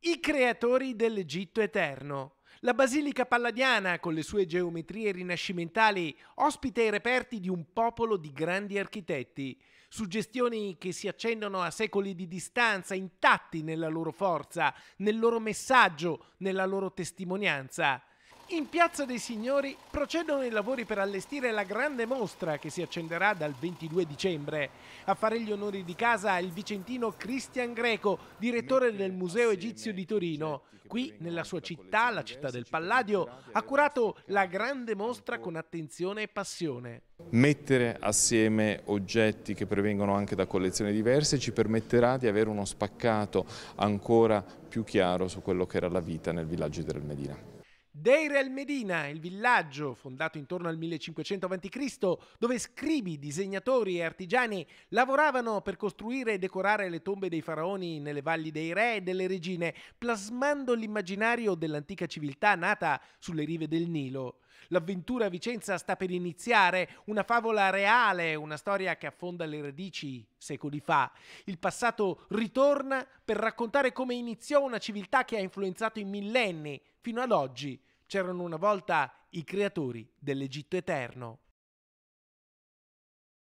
I creatori dell'Egitto Eterno. La Basilica Palladiana, con le sue geometrie rinascimentali, ospita i reperti di un popolo di grandi architetti. Suggestioni che si accendono a secoli di distanza, intatti nella loro forza, nel loro messaggio, nella loro testimonianza. In Piazza dei Signori procedono i lavori per allestire la grande mostra che si accenderà dal 22 dicembre. A fare gli onori di casa il vicentino Cristian Greco, direttore del Museo Egizio di Torino. Qui, nella sua città, la città del Palladio, ha curato la grande mostra con attenzione e passione. Mettere assieme oggetti che provengono anche da collezioni diverse ci permetterà di avere uno spaccato ancora più chiaro su quello che era la vita nel villaggio del Medina. Deir el Medina, il villaggio fondato intorno al 1500 a.C., dove scribi, disegnatori e artigiani lavoravano per costruire e decorare le tombe dei faraoni nelle valli dei re e delle regine, plasmando l'immaginario dell'antica civiltà nata sulle rive del Nilo. L'avventura a Vicenza sta per iniziare, una favola reale, una storia che affonda le radici secoli fa. Il passato ritorna per raccontare come iniziò una civiltà che ha influenzato i millenni fino ad oggi. C'erano una volta i creatori dell'Egitto Eterno.